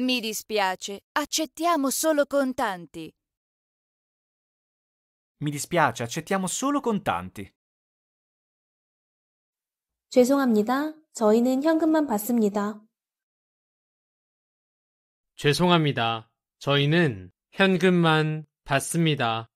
Mi dispiace, accettiamo solo contanti. Mi dispiace, accettiamo solo contanti. 죄송합니다. 저희는 현금만 받습니다. 죄송합니다. 저희는 현금만 받습니다.